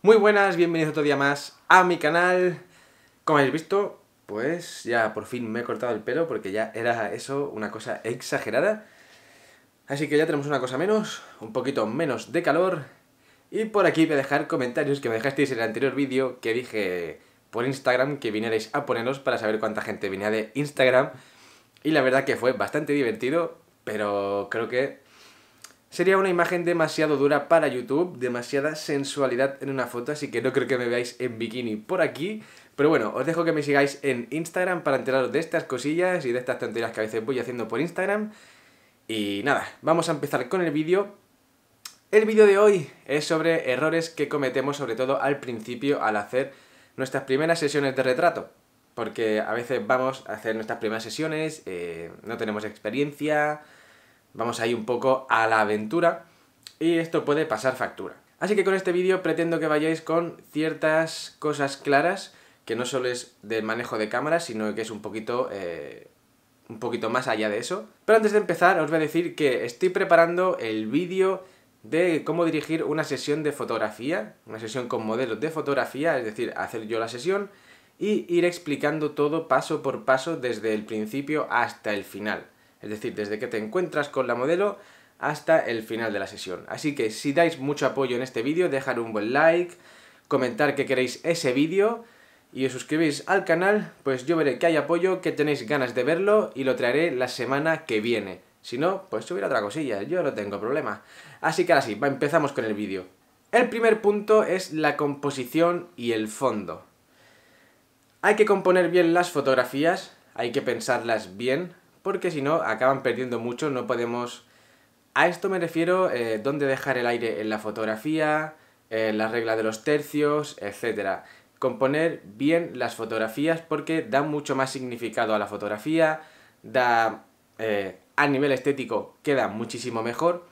Muy buenas, bienvenidos otro día más a mi canal. Como habéis visto, pues ya por fin me he cortado el pelo porque ya era eso una cosa exagerada. Así que ya tenemos una cosa menos, un poquito menos de calor. Y por aquí voy a dejar comentarios que me dejasteis en el anterior vídeo que dije por Instagram que vinierais a ponernos para saber cuánta gente venía de Instagram. Y la verdad que fue bastante divertido, pero creo que Sería una imagen demasiado dura para YouTube, demasiada sensualidad en una foto, así que no creo que me veáis en bikini por aquí. Pero bueno, os dejo que me sigáis en Instagram para enteraros de estas cosillas y de estas tonterías que a veces voy haciendo por Instagram. Y nada, vamos a empezar con el vídeo. El vídeo de hoy es sobre errores que cometemos sobre todo al principio al hacer nuestras primeras sesiones de retrato. Porque a veces vamos a hacer nuestras primeras sesiones, eh, no tenemos experiencia, Vamos ahí un poco a la aventura y esto puede pasar factura. Así que con este vídeo pretendo que vayáis con ciertas cosas claras, que no solo es del manejo de cámaras sino que es un poquito, eh, un poquito más allá de eso. Pero antes de empezar os voy a decir que estoy preparando el vídeo de cómo dirigir una sesión de fotografía, una sesión con modelos de fotografía, es decir, hacer yo la sesión y ir explicando todo paso por paso desde el principio hasta el final es decir, desde que te encuentras con la modelo hasta el final de la sesión. Así que si dais mucho apoyo en este vídeo, dejar un buen like, comentar que queréis ese vídeo y os suscribís al canal, pues yo veré que hay apoyo, que tenéis ganas de verlo y lo traeré la semana que viene. Si no, pues subiré otra cosilla, yo no tengo problema. Así que ahora sí, empezamos con el vídeo. El primer punto es la composición y el fondo. Hay que componer bien las fotografías, hay que pensarlas bien, porque si no acaban perdiendo mucho, no podemos... A esto me refiero eh, dónde dejar el aire en la fotografía, en la regla de los tercios, etc. Componer bien las fotografías porque da mucho más significado a la fotografía, da... Eh, a nivel estético queda muchísimo mejor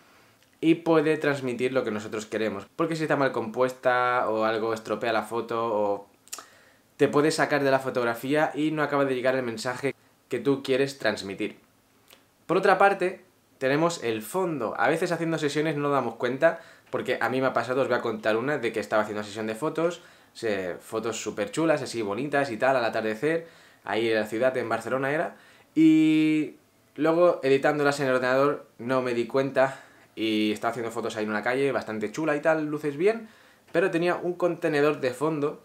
y puede transmitir lo que nosotros queremos. Porque si está mal compuesta o algo estropea la foto o te puede sacar de la fotografía y no acaba de llegar el mensaje que tú quieres transmitir. Por otra parte, tenemos el fondo. A veces haciendo sesiones no damos cuenta, porque a mí me ha pasado, os voy a contar una, de que estaba haciendo una sesión de fotos, fotos súper chulas, así bonitas y tal, al atardecer, ahí en la ciudad, en Barcelona era, y luego editándolas en el ordenador no me di cuenta y estaba haciendo fotos ahí en una calle bastante chula y tal, luces bien, pero tenía un contenedor de fondo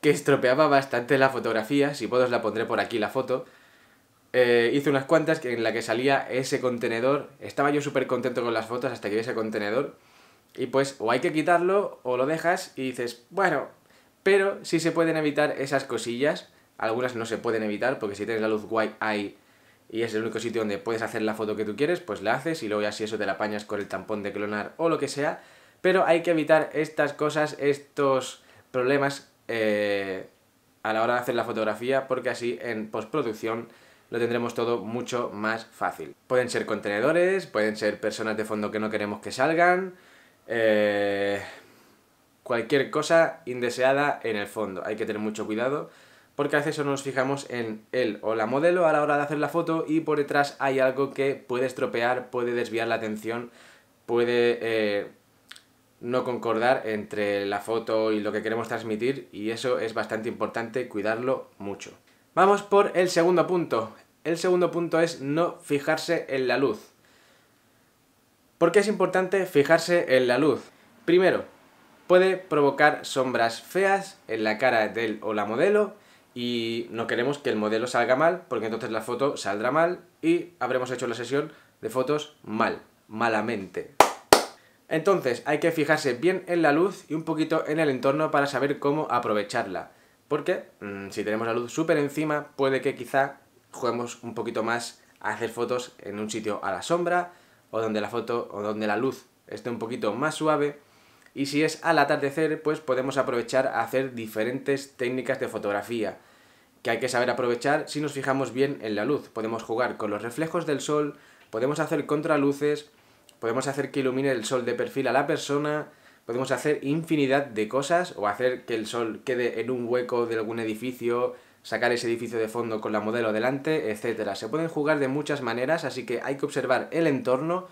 que estropeaba bastante la fotografía, si puedo os la pondré por aquí la foto. Eh, hice unas cuantas en la que salía ese contenedor, estaba yo súper contento con las fotos hasta que vi ese contenedor, y pues o hay que quitarlo o lo dejas y dices, bueno, pero sí se pueden evitar esas cosillas, algunas no se pueden evitar porque si tienes la luz guay ahí y es el único sitio donde puedes hacer la foto que tú quieres, pues la haces y luego ya si eso te la apañas con el tampón de clonar o lo que sea, pero hay que evitar estas cosas, estos problemas eh, a la hora de hacer la fotografía porque así en postproducción lo tendremos todo mucho más fácil. Pueden ser contenedores, pueden ser personas de fondo que no queremos que salgan, eh, cualquier cosa indeseada en el fondo. Hay que tener mucho cuidado porque a veces nos fijamos en él o la modelo a la hora de hacer la foto y por detrás hay algo que puede estropear, puede desviar la atención, puede eh, no concordar entre la foto y lo que queremos transmitir y eso es bastante importante cuidarlo mucho. Vamos por el segundo punto. El segundo punto es no fijarse en la luz. ¿Por qué es importante fijarse en la luz? Primero, puede provocar sombras feas en la cara del o la modelo y no queremos que el modelo salga mal porque entonces la foto saldrá mal y habremos hecho la sesión de fotos mal, malamente, entonces hay que fijarse bien en la luz y un poquito en el entorno para saber cómo aprovecharla. Porque mm, si tenemos la luz súper encima, puede que quizá juguemos un poquito más a hacer fotos en un sitio a la sombra o donde la foto o donde la luz esté un poquito más suave. Y si es al atardecer, pues podemos aprovechar a hacer diferentes técnicas de fotografía que hay que saber aprovechar si nos fijamos bien en la luz. Podemos jugar con los reflejos del sol, podemos hacer contraluces, podemos hacer que ilumine el sol de perfil a la persona, podemos hacer infinidad de cosas o hacer que el sol quede en un hueco de algún edificio, sacar ese edificio de fondo con la modelo delante, etc. Se pueden jugar de muchas maneras, así que hay que observar el entorno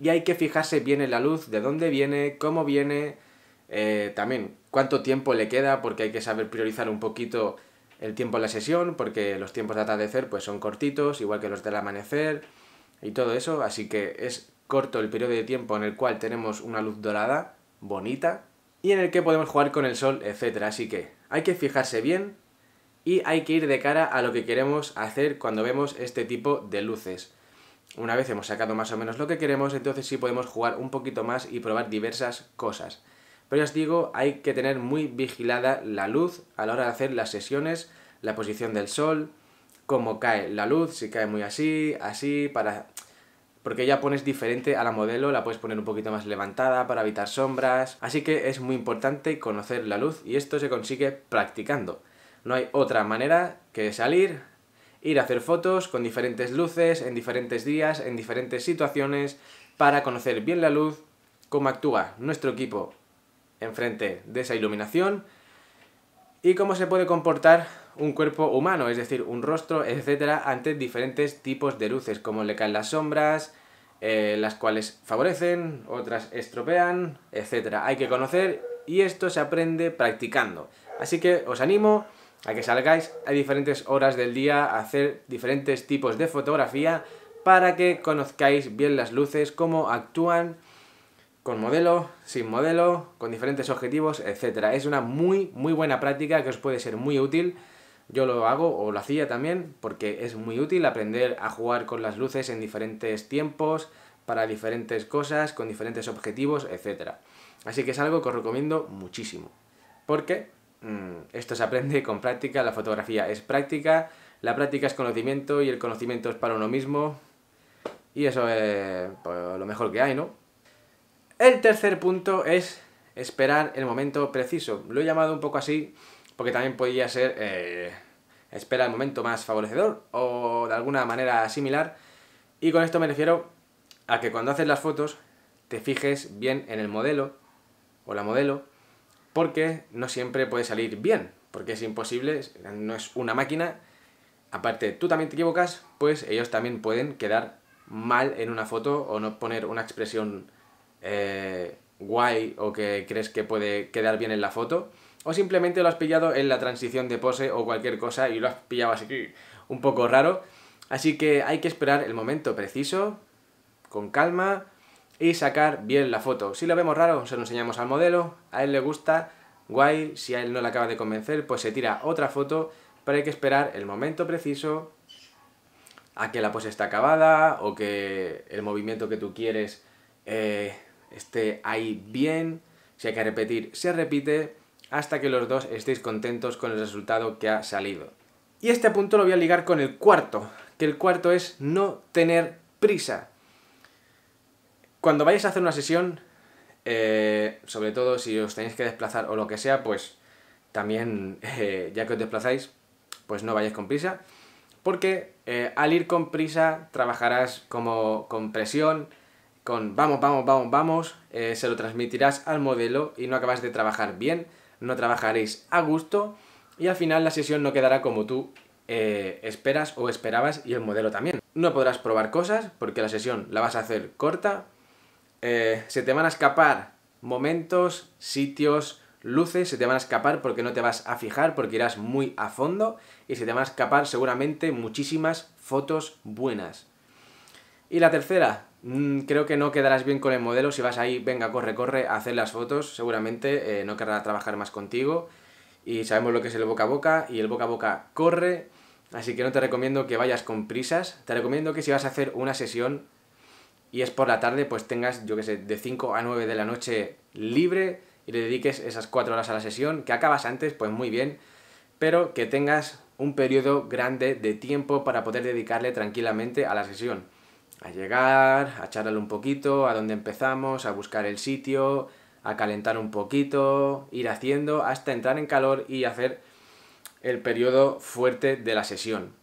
y hay que fijarse bien en la luz, de dónde viene, cómo viene, eh, también cuánto tiempo le queda, porque hay que saber priorizar un poquito el tiempo en la sesión, porque los tiempos de atardecer pues son cortitos, igual que los del amanecer y todo eso, así que es corto el periodo de tiempo en el cual tenemos una luz dorada, bonita, y en el que podemos jugar con el sol, etc. Así que hay que fijarse bien y hay que ir de cara a lo que queremos hacer cuando vemos este tipo de luces. Una vez hemos sacado más o menos lo que queremos, entonces sí podemos jugar un poquito más y probar diversas cosas. Pero os digo, hay que tener muy vigilada la luz a la hora de hacer las sesiones, la posición del sol, cómo cae la luz, si cae muy así, así, para porque ya pones diferente a la modelo, la puedes poner un poquito más levantada para evitar sombras, así que es muy importante conocer la luz y esto se consigue practicando. No hay otra manera que salir, ir a hacer fotos con diferentes luces, en diferentes días, en diferentes situaciones, para conocer bien la luz, cómo actúa nuestro equipo enfrente de esa iluminación y cómo se puede comportar un cuerpo humano, es decir, un rostro, etcétera, ante diferentes tipos de luces, como le caen las sombras, eh, las cuales favorecen, otras estropean, etcétera. Hay que conocer y esto se aprende practicando. Así que os animo a que salgáis a diferentes horas del día a hacer diferentes tipos de fotografía para que conozcáis bien las luces, cómo actúan con modelo, sin modelo, con diferentes objetivos, etcétera. Es una muy muy buena práctica que os puede ser muy útil yo lo hago o lo hacía también porque es muy útil aprender a jugar con las luces en diferentes tiempos, para diferentes cosas, con diferentes objetivos, etc. Así que es algo que os recomiendo muchísimo. Porque mm, esto se aprende con práctica, la fotografía es práctica, la práctica es conocimiento y el conocimiento es para uno mismo. Y eso es pues, lo mejor que hay, ¿no? El tercer punto es esperar el momento preciso. Lo he llamado un poco así porque también podría ser eh, espera el momento más favorecedor o de alguna manera similar. Y con esto me refiero a que cuando haces las fotos te fijes bien en el modelo o la modelo, porque no siempre puede salir bien, porque es imposible, no es una máquina. Aparte, tú también te equivocas, pues ellos también pueden quedar mal en una foto o no poner una expresión eh, guay o que crees que puede quedar bien en la foto o simplemente lo has pillado en la transición de pose o cualquier cosa y lo has pillado así un poco raro. Así que hay que esperar el momento preciso, con calma y sacar bien la foto. Si lo vemos raro, se lo enseñamos al modelo, a él le gusta, guay, si a él no le acaba de convencer, pues se tira otra foto, pero hay que esperar el momento preciso a que la pose está acabada o que el movimiento que tú quieres eh, esté ahí bien. Si hay que repetir, se repite hasta que los dos estéis contentos con el resultado que ha salido. Y este punto lo voy a ligar con el cuarto, que el cuarto es no tener prisa. Cuando vayáis a hacer una sesión, eh, sobre todo si os tenéis que desplazar o lo que sea, pues también, eh, ya que os desplazáis, pues no vayáis con prisa, porque eh, al ir con prisa trabajarás como con presión, con vamos, vamos, vamos, vamos, se lo transmitirás al modelo y no acabas de trabajar bien no trabajaréis a gusto y al final la sesión no quedará como tú eh, esperas o esperabas y el modelo también. No podrás probar cosas porque la sesión la vas a hacer corta. Eh, se te van a escapar momentos, sitios, luces, se te van a escapar porque no te vas a fijar, porque irás muy a fondo y se te van a escapar seguramente muchísimas fotos buenas. Y la tercera, Mm, creo que no quedarás bien con el modelo si vas ahí, venga, corre, corre, a hacer las fotos, seguramente eh, no querrá trabajar más contigo y sabemos lo que es el boca a boca y el boca a boca corre, así que no te recomiendo que vayas con prisas, te recomiendo que si vas a hacer una sesión y es por la tarde, pues tengas, yo que sé, de 5 a 9 de la noche libre y le dediques esas 4 horas a la sesión, que acabas antes, pues muy bien, pero que tengas un periodo grande de tiempo para poder dedicarle tranquilamente a la sesión a llegar, a charlar un poquito, a dónde empezamos, a buscar el sitio, a calentar un poquito, ir haciendo hasta entrar en calor y hacer el periodo fuerte de la sesión.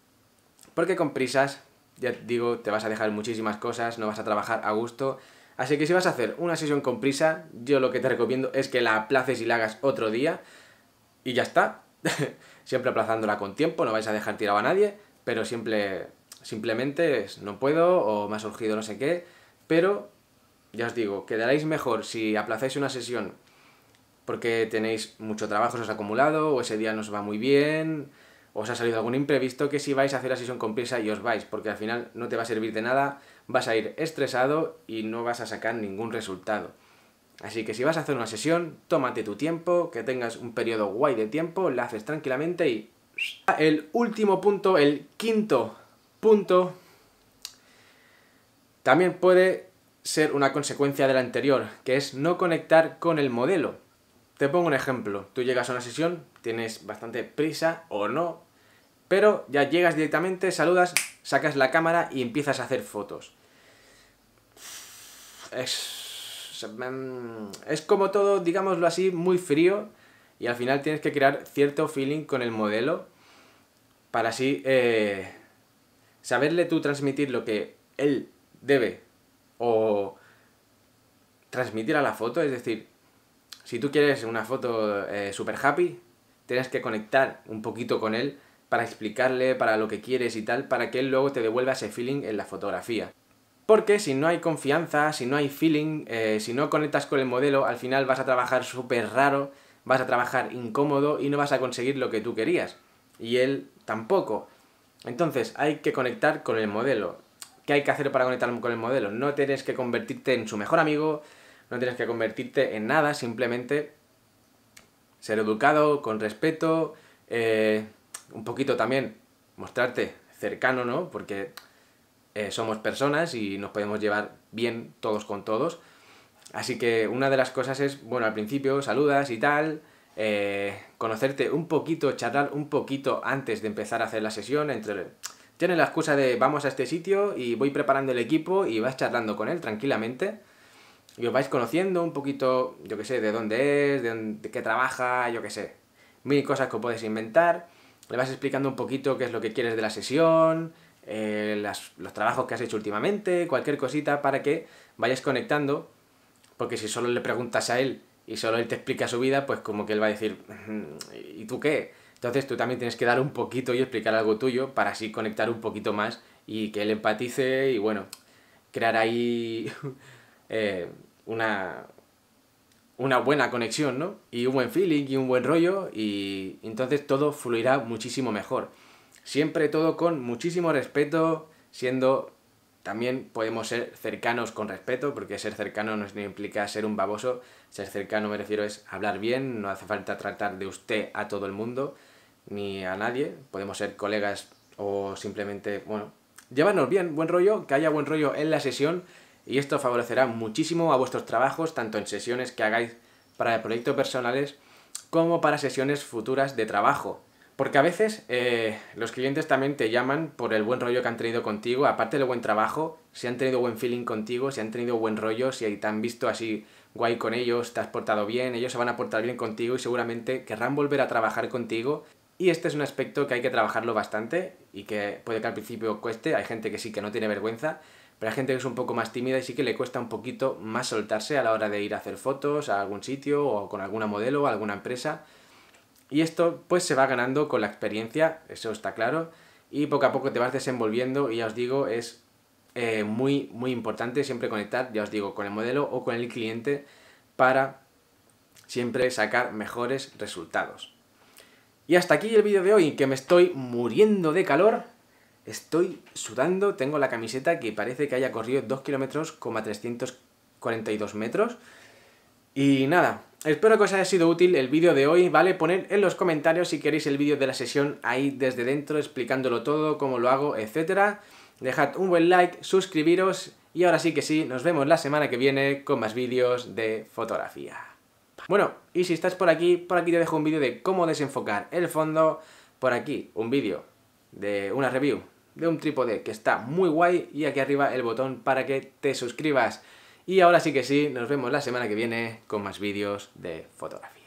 Porque con prisas, ya digo, te vas a dejar muchísimas cosas, no vas a trabajar a gusto. Así que si vas a hacer una sesión con prisa, yo lo que te recomiendo es que la aplaces y la hagas otro día y ya está. siempre aplazándola con tiempo, no vais a dejar tirado a nadie, pero siempre Simplemente no puedo o me ha surgido no sé qué, pero ya os digo, quedaréis mejor si aplazáis una sesión porque tenéis mucho trabajo, os acumulado, o ese día no os va muy bien, o os ha salido algún imprevisto, que si vais a hacer la sesión con prisa y os vais, porque al final no te va a servir de nada, vas a ir estresado y no vas a sacar ningún resultado. Así que si vas a hacer una sesión, tómate tu tiempo, que tengas un periodo guay de tiempo, la haces tranquilamente y... El último punto, el quinto punto también puede ser una consecuencia de la anterior, que es no conectar con el modelo. Te pongo un ejemplo. Tú llegas a una sesión, tienes bastante prisa o no, pero ya llegas directamente, saludas, sacas la cámara y empiezas a hacer fotos. Es, es como todo, digámoslo así, muy frío y al final tienes que crear cierto feeling con el modelo para así eh, saberle tú transmitir lo que él debe o transmitir a la foto, es decir, si tú quieres una foto eh, super happy, tienes que conectar un poquito con él para explicarle, para lo que quieres y tal, para que él luego te devuelva ese feeling en la fotografía. Porque si no hay confianza, si no hay feeling, eh, si no conectas con el modelo, al final vas a trabajar súper raro, vas a trabajar incómodo y no vas a conseguir lo que tú querías. Y él tampoco. Entonces, hay que conectar con el modelo. ¿Qué hay que hacer para conectar con el modelo? No tienes que convertirte en su mejor amigo, no tienes que convertirte en nada, simplemente ser educado, con respeto, eh, un poquito también mostrarte cercano, ¿no? Porque eh, somos personas y nos podemos llevar bien todos con todos. Así que una de las cosas es, bueno, al principio saludas y tal, eh, conocerte un poquito, charlar un poquito antes de empezar a hacer la sesión. Entre, tienes la excusa de vamos a este sitio y voy preparando el equipo y vas charlando con él tranquilamente. Y os vais conociendo un poquito, yo que sé, de dónde es, de, dónde, qué trabaja, yo que sé. Mil cosas que puedes inventar. Le vas explicando un poquito qué es lo que quieres de la sesión, eh, los trabajos que has hecho últimamente, cualquier cosita para que vayas conectando. Porque si solo le preguntas a él y solo él te explica su vida, pues como que él va a decir, mm, ¿y tú qué? Entonces tú también tienes que dar un poquito y explicar algo tuyo para así conectar un poquito más y que él empatice y bueno, crear ahí eh, una, una buena conexión, ¿no? Y un buen feeling y un buen rollo y entonces todo fluirá muchísimo mejor. Siempre todo con muchísimo respeto, siendo también podemos ser cercanos con respeto, porque ser cercano no implica ser un baboso. Ser cercano me refiero es hablar bien, no hace falta tratar de usted a todo el mundo, ni a nadie. Podemos ser colegas o simplemente, bueno, llevarnos bien, buen rollo, que haya buen rollo en la sesión y esto favorecerá muchísimo a vuestros trabajos, tanto en sesiones que hagáis para proyectos personales como para sesiones futuras de trabajo. Porque a veces eh, los clientes también te llaman por el buen rollo que han tenido contigo, aparte del buen trabajo, si han tenido buen feeling contigo, si han tenido buen rollo, si te han visto así guay con ellos, te has portado bien, ellos se van a portar bien contigo y seguramente querrán volver a trabajar contigo. Y este es un aspecto que hay que trabajarlo bastante y que puede que al principio cueste, hay gente que sí que no tiene vergüenza, pero hay gente que es un poco más tímida y sí que le cuesta un poquito más soltarse a la hora de ir a hacer fotos a algún sitio o con alguna modelo o alguna empresa. Y esto pues se va ganando con la experiencia, eso está claro, y poco a poco te vas desenvolviendo y ya os digo, es eh, muy, muy importante siempre conectar, ya os digo, con el modelo o con el cliente para siempre sacar mejores resultados. Y hasta aquí el vídeo de hoy, que me estoy muriendo de calor, estoy sudando, tengo la camiseta que parece que haya corrido 2 kilómetros, 342 metros. Y nada, Espero que os haya sido útil el vídeo de hoy, ¿vale? Poned en los comentarios si queréis el vídeo de la sesión ahí desde dentro, explicándolo todo, cómo lo hago, etcétera. Dejad un buen like, suscribiros y ahora sí que sí, nos vemos la semana que viene con más vídeos de fotografía. Bueno, y si estás por aquí, por aquí te dejo un vídeo de cómo desenfocar el fondo, por aquí un vídeo de una review de un trípode que está muy guay y aquí arriba el botón para que te suscribas. Y ahora sí que sí, nos vemos la semana que viene con más vídeos de fotografía.